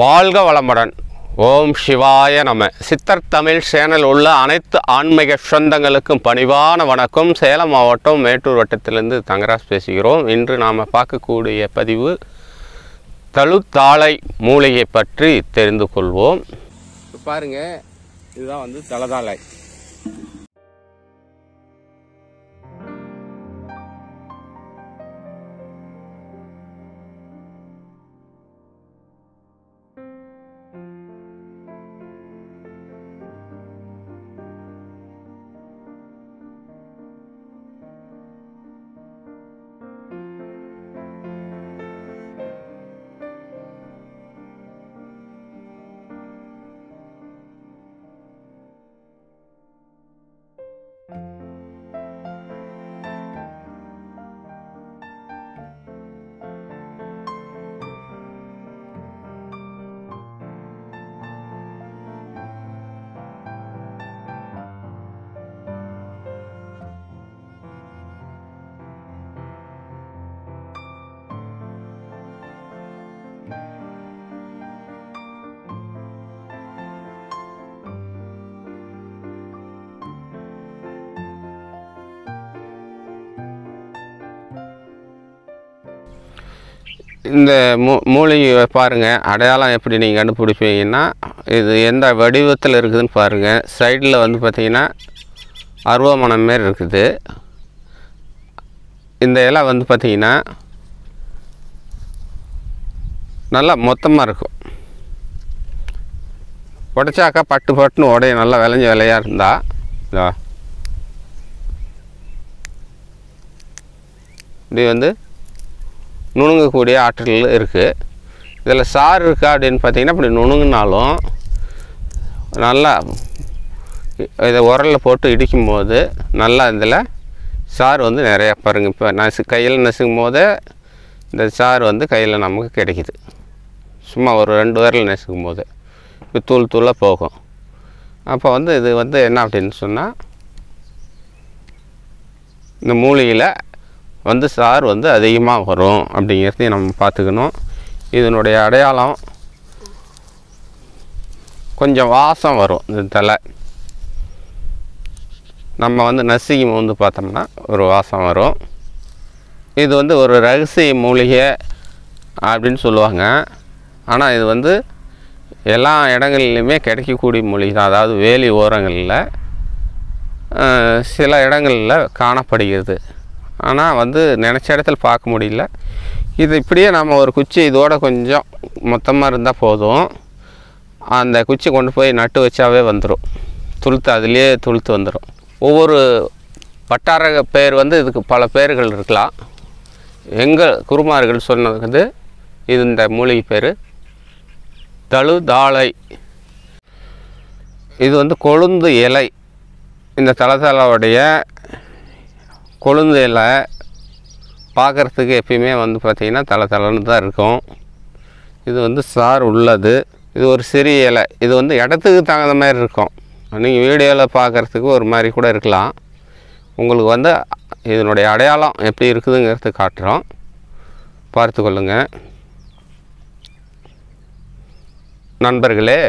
வாழ்க வளமுடன் ஓம் சிவாய நம சித்தர் தமிழ் சேனல் உள்ள அனைத்து ஆன்மீக சொந்தங்களுக்கும் பணிவான வணக்கம் சேலம் மாவட்டம் மேட்டூர் வட்டத்திலிருந்து தங்கராஜ் பேசுகிறோம் இன்று நாம் பார்க்கக்கூடிய பதிவு தழுத்தாளை மூலிகை பற்றி தெரிந்து கொள்வோம் பாருங்கள் இதுதான் வந்து தலதாளை இந்த மூ மூலிகை பாருங்கள் அடையாளம் எப்படி நீங்கள் கண்டுபிடிப்பீங்கன்னா இது எந்த வடிவத்தில் இருக்குதுன்னு பாருங்கள் சைடில் வந்து பார்த்திங்கன்னா அருவமனம் மாரி இருக்குது இந்த இலை வந்து பார்த்திங்கன்னா நல்லா மொத்தமாக இருக்கும் உடச்சாக்கா பட்டு பட்டுன்னு உடைய நல்லா விளைஞ்ச விலையாக இருந்தால் இப்படி வந்து நுணுங்கக்கூடிய ஆற்றல் இருக்குது இதில் சாறு இருக்கா அப்படின்னு பார்த்தீங்கன்னா அப்படி நுணுங்கினாலும் நல்லா இதை உரலில் போட்டு இடிக்கும் போது நல்லா இதில் சாறு வந்து நிறையா பாருங்கள் இப்போ நசு கையில் நெசுங்கும் போதே இந்த சாறு வந்து கையில் நமக்கு கிடைக்கிது சும்மா ஒரு ரெண்டு விரல் நசுக்கும் போது இப்போ தூள் தூளாக போகும் அப்போ வந்து இது வந்து என்ன அப்படின்னு சொன்னால் இந்த மூலிகையில் வந்து சார் வந்து அதிகமாக வரும் அப்படிங்கிறதையும் நம்ம பார்த்துக்கணும் இதனுடைய அடையாளம் கொஞ்சம் வாசம் வரும் இந்த தலை நம்ம வந்து நசுக்கி வந்து பார்த்தோம்னா ஒரு வாசம் வரும் இது வந்து ஒரு ரகசிய மூலிகை அப்படின்னு சொல்லுவாங்க ஆனால் இது வந்து எல்லா இடங்கள்லையுமே கிடைக்கக்கூடிய மூலிகை தான் அதாவது வேலி ஓரங்களில் சில இடங்களில் காணப்படுகிறது ஆனால் வந்து நினச்ச இடத்துல பார்க்க முடியல இது இப்படியே நம்ம ஒரு குச்சி இதோட கொஞ்சம் மொத்தமாக இருந்தால் போதும் அந்த குச்சி கொண்டு போய் நட்டு வச்சாவே வந்துடும் துளுத்து அதுலேயே துளுத்து வந்துடும் ஒவ்வொரு வட்டார பேர் வந்து இதுக்கு பல பேர்கள் இருக்கலாம் எங்கள் குருமார்கள் சொன்னது வந்து இது இந்த மூலிகை பேர் தழு தாளை இது வந்து கொழுந்து இலை இந்த தலதலாவுடைய கொழுந்தையில் பார்க்குறதுக்கு எப்பயுமே வந்து பார்த்திங்கன்னா தலை தலைன்னு தான் இருக்கும் இது வந்து சார் உள்ளது இது ஒரு சிறிய இலை இது வந்து இடத்துக்கு தகுந்த மாதிரி இருக்கும் நீங்கள் வீடியோவில் பார்க்குறதுக்கு ஒரு மாதிரி கூட இருக்கலாம் உங்களுக்கு வந்து இதனுடைய அடையாளம் எப்படி இருக்குதுங்கிறது காட்டுறோம் பார்த்து கொள்ளுங்கள் நண்பர்களே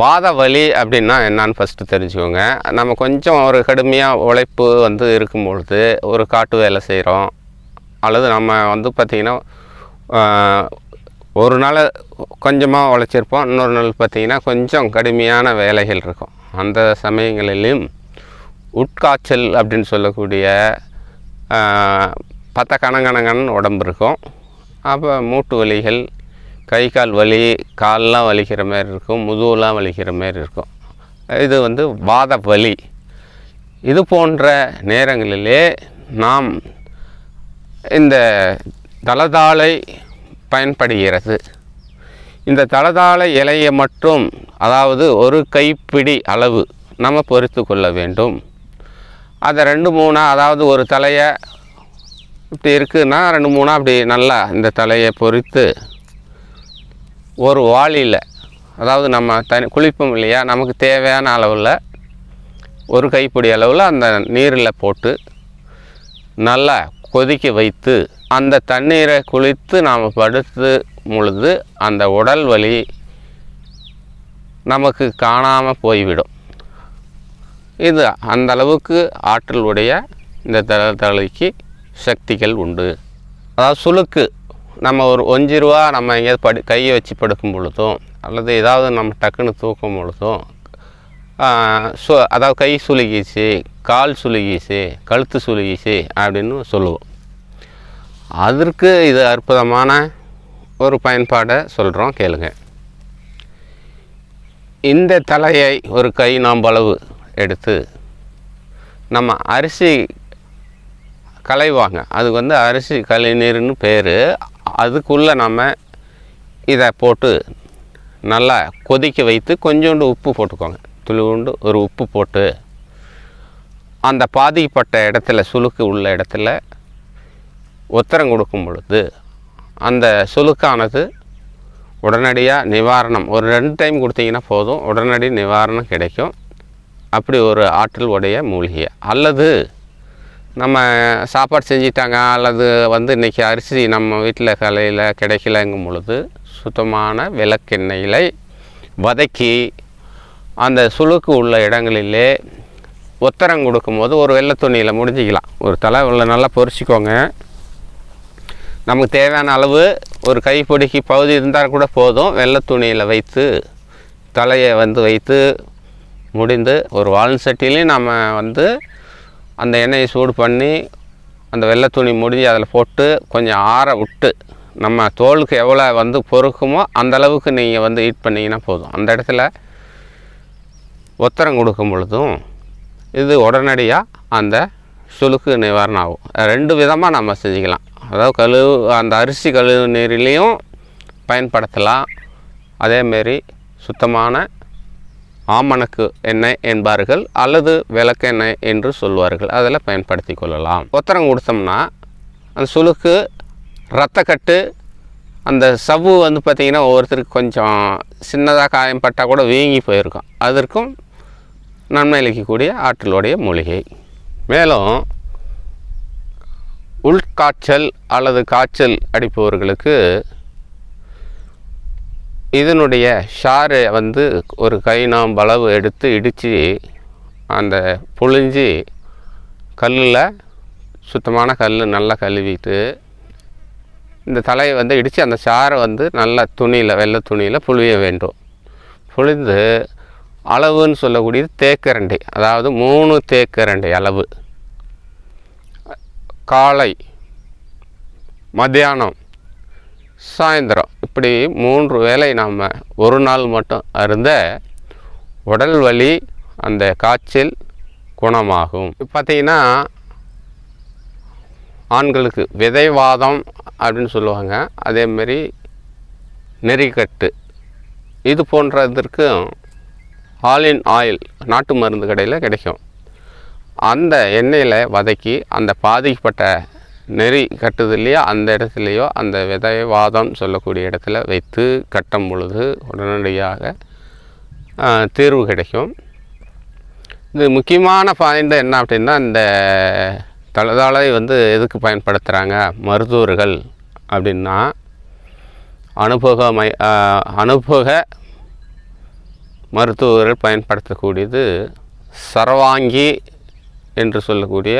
வாத வலி அப்படின்னா என்னான்னு ஃபஸ்ட்டு தெரிஞ்சுக்கோங்க நம்ம கொஞ்சம் ஒரு கடுமையாக உழைப்பு வந்து இருக்கும்பொழுது ஒரு காட்டு வேலை செய்கிறோம் அல்லது நம்ம வந்து பார்த்திங்கன்னா ஒரு நாள் கொஞ்சமாக உழைச்சிருப்போம் இன்னொரு நாள் பார்த்திங்கன்னா கொஞ்சம் கடுமையான வேலைகள் இருக்கும் அந்த சமயங்களிலும் உட்காய்ச்சல் அப்படின்னு சொல்லக்கூடிய பத்த கணங்கணங்கன்னு உடம்பு இருக்கும் அப்போ மூட்டு வலிகள் கை கால் வலி கால்லாம் வலிக்கிற மாதிரி இருக்கும் முதுகுலாம் வலிக்கிற மாதிரி இருக்கும் இது வந்து வாத வலி இது போன்ற நேரங்களிலே நாம் இந்த தளதாளை பயன்படுகிறது இந்த தளதாளை இலையை மட்டும் அதாவது ஒரு கைப்பிடி அளவு நம்ம பொறித்து கொள்ள வேண்டும் அதை ரெண்டு மூணாக அதாவது ஒரு தலையை இப்படி இருக்குதுன்னா ரெண்டு மூணாக அப்படி நல்லா இந்த தலையை பொறித்து ஒரு வாளியில் அதாவது நம்ம தனி குளிப்போம் இல்லையா நமக்கு தேவையான அளவில் ஒரு கைப்பிடி அளவில் அந்த நீரில் போட்டு நல்லா கொதிக்க வைத்து அந்த தண்ணீரை குளித்து நாம் படுத்து முழுது அந்த உடல் வலி நமக்கு காணாமல் போய்விடும் இது அந்த அளவுக்கு ஆற்றலுடைய இந்த தலை தலைக்கு சக்திகள் உண்டு அதாவது சுளுக்கு நம்ம ஒரு ஒஞ்சி ரூபா நம்ம எங்கேயாவது படு கையை வச்சு படுக்கும் பொழுதும் அல்லது ஏதாவது நம்ம டக்குன்னு தூக்கும் பொழுதும் சு அதாவது கை சுழுகிச்சு கால் சுழுகிச்சு கழுத்து சுழுகிச்சு அப்படின்னு சொல்லுவோம் அதற்கு இது அற்புதமான ஒரு பயன்பாடை சொல்கிறோம் கேளுங்க இந்த தலையை ஒரு கை நாம்பளவு எடுத்து நம்ம அரிசி கலைவாங்க அதுக்கு வந்து அரிசி கலைநீர்னு பேர் அதுக்குள்ளே நம்ம இதை போட்டு நல்லா கொதிக்க வைத்து கொஞ்சோண்டு உப்பு போட்டுக்கோங்க துளிவுண்டு ஒரு உப்பு போட்டு அந்த பாதிக்கப்பட்ட இடத்துல சுழுக்கு உள்ள இடத்துல உத்தரம் கொடுக்கும் பொழுது அந்த சுழுக்கானது உடனடியாக நிவாரணம் ஒரு ரெண்டு டைம் கொடுத்தீங்கன்னா போதும் உடனடி நிவாரணம் கிடைக்கும் அப்படி ஒரு ஆற்றல் உடைய மூலிகை அல்லது நம்ம சாப்பாடு செஞ்சிட்டாங்க அல்லது வந்து இன்றைக்கி அரிசி நம்ம வீட்டில் கலையில் கிடைக்கலங்கும் பொழுது சுத்தமான விளக்கெண்ணெயிலை வதக்கி அந்த சுழுக்கு உள்ள இடங்களிலே ஒத்தரம் கொடுக்கும்போது ஒரு வெள்ளை துணியில் முடிஞ்சிக்கலாம் ஒரு தலை உள்ள நல்லா பொறிச்சிக்கோங்க நமக்கு தேவையான அளவு ஒரு கைப்பொடிக்கு பகுதி இருந்தால் கூட போதும் வெள்ளை துணியில் வைத்து தலையை வந்து வைத்து முடிந்து ஒரு வாழன் சட்டிலையும் நம்ம வந்து அந்த எண்ணெயை சூடு பண்ணி அந்த வெள்ளை துணி முடிஞ்சு அதில் போட்டு கொஞ்சம் ஆற விட்டு நம்ம தோலுக்கு எவ்வளோ வந்து பொறுக்குமோ அந்தளவுக்கு நீங்கள் வந்து ஹீட் பண்ணிங்கன்னா போதும் அந்த இடத்துல ஒத்தரம் கொடுக்கும் பொழுதும் இது உடனடியாக அந்த சுழுக்கு நிவாரணம் ஆகும் ரெண்டு விதமாக நம்ம செஞ்சுக்கலாம் அதாவது கழுவு அந்த அரிசி கழுவு நீரிலையும் பயன்படுத்தலாம் அதேமாரி சுத்தமான ஆமணக்கு எண்ணெய் என்பார்கள் அல்லது விளக்கு என்ன என்று சொல்வார்கள் அதில் பயன்படுத்தி கொள்ளலாம் ஒத்தரம் கொடுத்தோம்னா அந்த சுளுக்கு ரத்தக்கட்டு அந்த சவ்வு வந்து பார்த்திங்கன்னா ஒவ்வொருத்தருக்கு கொஞ்சம் சின்னதாக காயம் பட்டால் கூட வீங்கி போயிருக்கும் அதற்கும் நன்மை அளிக்கக்கூடிய ஆற்றலுடைய மூலிகை மேலும் உள்காய்ச்சல் அல்லது காய்ச்சல் அடிப்பவர்களுக்கு இதனுடைய ஷாரை வந்து ஒரு கை நாம் பளவு எடுத்து இடித்து அந்த புழிஞ்சு கல்லில் சுத்தமான கல் நல்லா கழுவிட்டு இந்த தலையை வந்து இடித்து அந்த சாரை வந்து நல்லா துணியில் வெள்ளை துணியில் புழிய வேண்டும் புழிந்து அளவுன்னு சொல்லக்கூடியது தேக்கரண்டை அதாவது மூணு தேக்கரண்டை அளவு காலை மத்தியானம் சாயந்தரம் இப்படி மூன்று வேலை நாம் ஒரு நாள் மட்டும் அருந்த உடல் வலி அந்த காய்ச்சல் குணமாகும் பார்த்தீங்கன்னா ஆண்களுக்கு விதைவாதம் அப்படின்னு சொல்லுவாங்க அதேமாரி நெறிக்கட்டு இது போன்றதற்கும் ஆலின் ஆயில் நாட்டு மருந்து கடையில் கிடைக்கும் அந்த எண்ணெயில் வதக்கி அந்த பாதிக்கப்பட்ட நெறி கட்டுது அந்த இடத்துலையோ அந்த விதை வாதம் சொல்லக்கூடிய இடத்துல வைத்து கட்டும் பொழுது உடனடியாக தீர்வு கிடைக்கும் இது முக்கியமான பாயிண்ட் என்ன அப்படின்னா இந்த தழுதாளை வந்து எதுக்கு பயன்படுத்துகிறாங்க மருத்துவர்கள் அப்படின்னா அனுபவ மை அனுபவ மருத்துவர்கள் பயன்படுத்தக்கூடியது சரவாங்கி என்று சொல்லக்கூடிய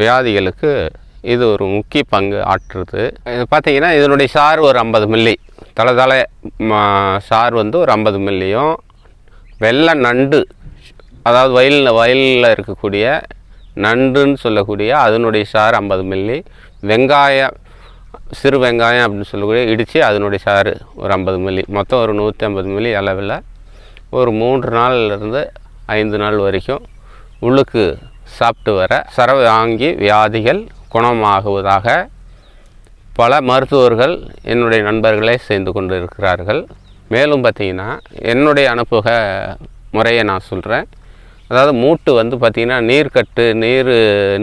வியாதிகளுக்கு இது ஒரு முக்கிய பங்கு ஆற்றுறது இது பார்த்திங்கன்னா இதனுடைய சார் ஒரு ஐம்பது மில்லி தலை தலை சார் வந்து ஒரு ஐம்பது மில்லியும் வெள்ளை நண்டு அதாவது வயலில் வயலில் இருக்கக்கூடிய நண்டுன்னு சொல்லக்கூடிய அதனுடைய சார் ஐம்பது மில்லி வெங்காயம் சிறு வெங்காயம் அப்படின்னு சொல்லக்கூடிய இடித்து அதனுடைய சாறு ஒரு ஐம்பது மில்லி மொத்தம் ஒரு நூற்றி ஐம்பது மில்லி அளவில் ஒரு மூன்று நாள்லேருந்து ஐந்து நாள் வரைக்கும் உள்ளுக்கு சாப்பிட்டு வர சரவாங்கி வியாதிகள் குணமாகுவதாக பல மருத்துவர்கள் என்னுடைய நண்பர்களே சேர்ந்து கொண்டு இருக்கிறார்கள் மேலும் பார்த்திங்கன்னா என்னுடைய அனுப்புக முறையை நான் சொல்கிறேன் அதாவது மூட்டு வந்து பார்த்திங்கன்னா நீர்க்கட்டு நீர்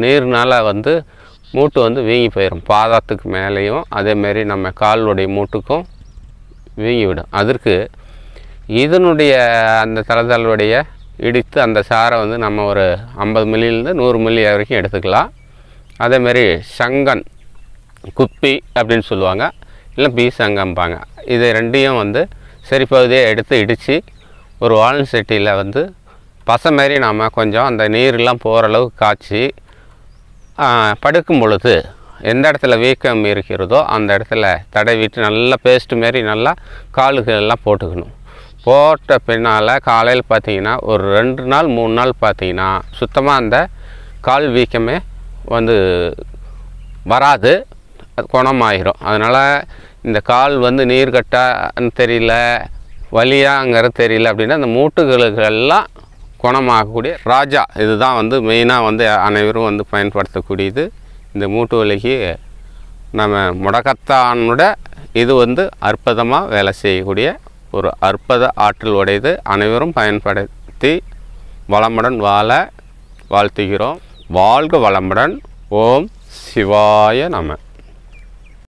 நீர்னால் வந்து மூட்டு வந்து வீங்கி போயிடும் பாதத்துக்கு மேலேயும் அதேமாரி நம்ம காலுடைய மூட்டுக்கும் வீங்கிவிடும் அதற்கு இதனுடைய அந்த தலதலுடைய இடித்து அந்த சாரை வந்து நம்ம ஒரு ஐம்பது மில்லியிலேருந்து நூறு மில்லி வரைக்கும் எடுத்துக்கலாம் அதேமாரி சங்கன் குப்பி அப்படின்னு சொல்லுவாங்க இல்லை பி சங்கம்பாங்க இது ரெண்டையும் வந்து சரி பகுதியாக எடுத்து இடித்து ஒரு வாழன் செட்டியில் வந்து பசை மாதிரி நாம் கொஞ்சம் அந்த நீர்லாம் போகிற அளவுக்கு காய்ச்சி படுக்கும் பொழுது எந்த இடத்துல வீக்கம் இருக்கிறதோ அந்த இடத்துல தடவிட்டு நல்லா பேஸ்ட்டு மாரி நல்லா காலுக்கு எல்லாம் போட்டுக்கணும் போட்ட பின்னால் காலையில் பார்த்தீங்கன்னா ஒரு ரெண்டு நாள் மூணு நாள் பார்த்தீங்கன்னா சுத்தமாக அந்த கால் வீக்கமே வந்து வராது அது குணமாயிரும் அதனால் இந்த கால் வந்து நீர் கட்டான்னு தெரியல வலியாங்கிறது தெரியல அப்படின்னா அந்த மூட்டுகளுக்கெல்லாம் குணமாகக்கூடிய ராஜா இதுதான் வந்து மெயினாக வந்து அனைவரும் வந்து பயன்படுத்தக்கூடியது இந்த மூட்டு வலிக்கு நம்ம முடக்கத்தானோட இது வந்து அற்புதமாக வேலை செய்யக்கூடிய ஒரு அற்புத ஆற்றல் உடையது அனைவரும் பயன்படுத்தி வளமுடன் வாழ வாழ்த்துகிறோம் வாழ்க வளமுடன் ஓம் சிவாய நம